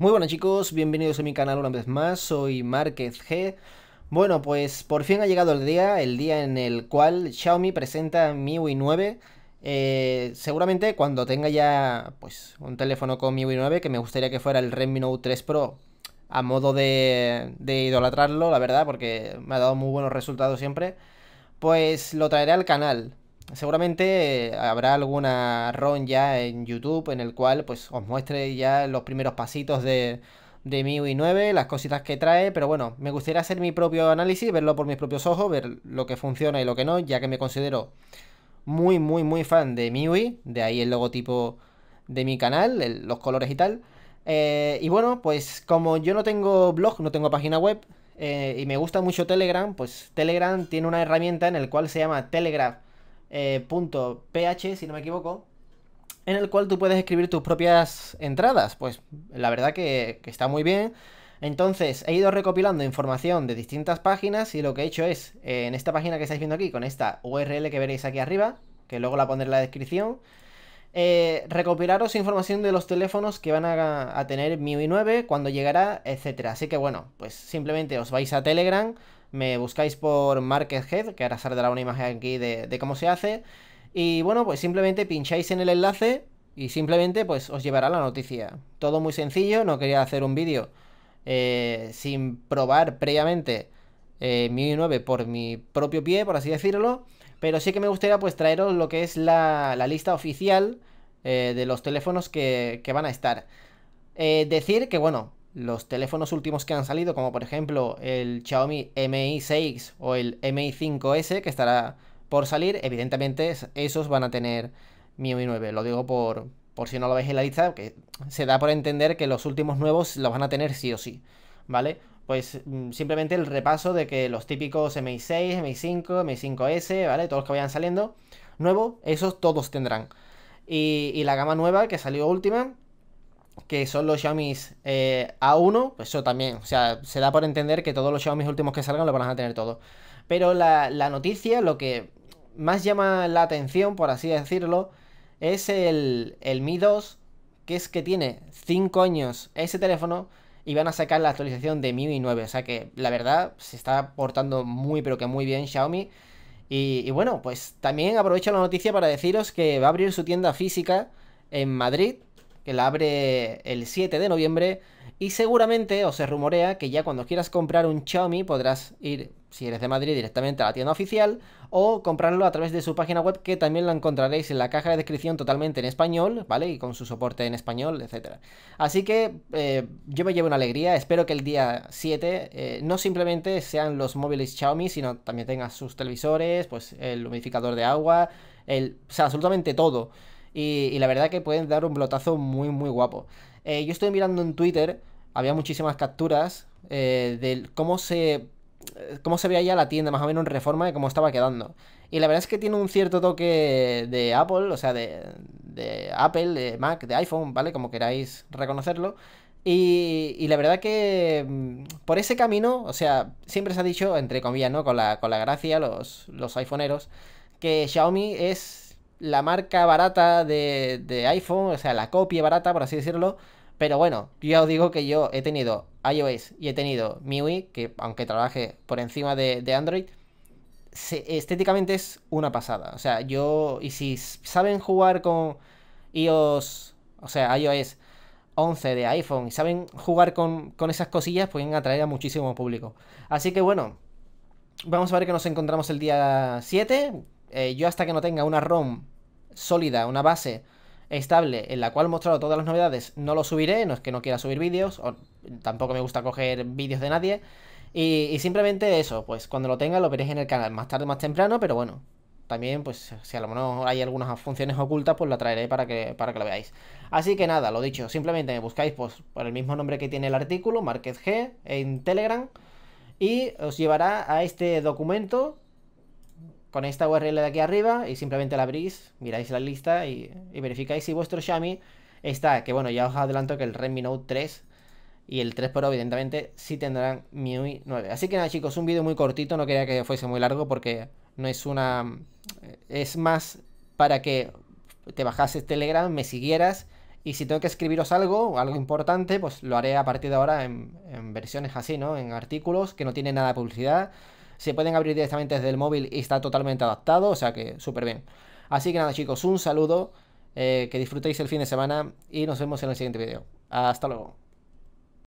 Muy buenas chicos, bienvenidos a mi canal una vez más, soy Márquez G. Bueno, pues por fin ha llegado el día, el día en el cual Xiaomi presenta MIUI 9. Eh, seguramente cuando tenga ya pues un teléfono con MIUI 9, que me gustaría que fuera el Redmi Note 3 Pro a modo de, de idolatrarlo, la verdad, porque me ha dado muy buenos resultados siempre, pues lo traeré al canal seguramente eh, habrá alguna RON ya en YouTube en el cual pues os muestre ya los primeros pasitos de, de MIUI 9, las cositas que trae, pero bueno, me gustaría hacer mi propio análisis, verlo por mis propios ojos, ver lo que funciona y lo que no, ya que me considero muy, muy, muy fan de MIUI, de ahí el logotipo de mi canal, los colores y tal. Eh, y bueno, pues como yo no tengo blog, no tengo página web, eh, y me gusta mucho Telegram, pues Telegram tiene una herramienta en el cual se llama Telegraph eh, punto .ph, si no me equivoco, en el cual tú puedes escribir tus propias entradas. Pues la verdad que, está muy bien. Entonces, he ido recopilando información de distintas páginas y lo que he hecho es, eh, en esta página que estáis viendo aquí, con esta URL que veréis aquí arriba, que luego la pondré en la descripción, eh, recopilaros información de los teléfonos que van a, a tener MIUI 9, cuando llegará, etcétera. Así que bueno, pues simplemente os vais a Telegram, me buscáis por Market Head, que ahora saldrá una imagen aquí de, cómo se hace. Y bueno, pues simplemente pincháis en el enlace y simplemente pues os llevará la noticia. Todo muy sencillo, no quería hacer un vídeo eh, sin probar previamente eh, mi 9 por mi propio pie, por así decirlo, pero sí que me gustaría pues traeros lo que es la, la lista oficial eh, de los teléfonos que, que van a estar. decir que bueno, los teléfonos últimos que han salido, como por ejemplo el Xiaomi Mi 6 o el Mi 5S que estará por salir, evidentemente esos van a tener MIUI 9. Lo digo por, por si no lo veis en la lista, que se da por entender que los últimos nuevos los van a tener sí o sí, ¿vale? Pues mm, simplemente el repaso de que los típicos Mi 6, Mi 5, Mi 5S, ¿vale? Todos los que vayan saliendo, nuevos, esos todos tendrán. Y, y la gama nueva que salió última, que son los Xiaomi eh, A1, pues eso también, o sea, se da por entender que todos los Xiaomi últimos que salgan lo van a tener todo. Pero la, noticia, lo que más llama la atención, por así decirlo, es el, Mi 2, que es que tiene 5 años ese teléfono y van a sacar la actualización de Mi 9. O sea que la verdad se está portando muy pero que muy bien Xiaomi. Y, y bueno, pues también aprovecho la noticia para deciros que va a abrir su tienda física en Madrid abre el 7 de noviembre. Y seguramente, os se rumorea, que ya cuando quieras comprar un Xiaomi podrás ir, si eres de Madrid, directamente a la tienda oficial o comprarlo a través de su página web que también la encontraréis en la caja de descripción totalmente en español, ¿vale? Y con su soporte en español, etc. Así que eh, yo me llevo una alegría, espero que el día 7 eh, no simplemente sean los móviles Xiaomi, sino también tenga sus televisores, pues el humidificador de agua, el, o sea, absolutamente todo. Y, la verdad que pueden dar un blotazo muy, muy guapo. Eh, yo estoy mirando en Twitter, había muchísimas capturas eh, de cómo se, cómo se veía ya la tienda más o menos en reforma y cómo estaba quedando. Y la verdad es que tiene un cierto toque de Apple, o sea, de, de Apple, de Mac, de iPhone, ¿vale? Como queráis reconocerlo. Y, y, la verdad que mm, por ese camino, o sea, siempre se ha dicho, entre comillas, ¿no? Con la, con la gracia, los, los iPhoneeros, que Xiaomi es la marca barata de, iPhone, o sea, la copia barata, por así decirlo. Pero bueno, yo ya os digo que yo he tenido iOS y he tenido MIUI, que aunque trabaje por encima de, Android, estéticamente es una pasada. O sea, yo. Y si saben jugar con iOS, o sea, iOS 11 de iPhone, y saben jugar con, esas cosillas, pueden atraer a muchísimo público. Así que bueno, vamos a ver que nos encontramos el día 7. Eh, yo hasta que no tenga una ROM sólida, una base estable en la cual he mostrado todas las novedades, no lo subiré, no es que no quiera subir vídeos, o tampoco me gusta coger vídeos de nadie, y, simplemente eso, pues cuando lo tenga lo veréis en el canal, más tarde, más temprano, pero bueno, también pues si a lo mejor hay algunas funciones ocultas, pues la traeré para que, para que lo veáis. Así que nada, lo dicho, simplemente me buscáis pues, por el mismo nombre que tiene el artículo, market G, en Telegram, y os llevará a este documento con esta URL de aquí arriba y simplemente la abrís, miráis la lista y, verificáis si vuestro Xiaomi está, que bueno, ya os adelanto que el Redmi Note 3 y el 3 Pro evidentemente sí tendrán MIUI 9. Así que nada chicos, un vídeo muy cortito, no quería que fuese muy largo porque no es una... es más para que te bajases Telegram, me siguieras y si tengo que escribiros algo, algo importante, pues lo haré a partir de ahora en, en versiones así, ¿no? En artículos que no tienen nada de publicidad se pueden abrir directamente desde el móvil y está totalmente adaptado, o sea que súper bien. Así que nada chicos, un saludo, eh, que disfrutéis el fin de semana y nos vemos en el siguiente vídeo. Hasta luego.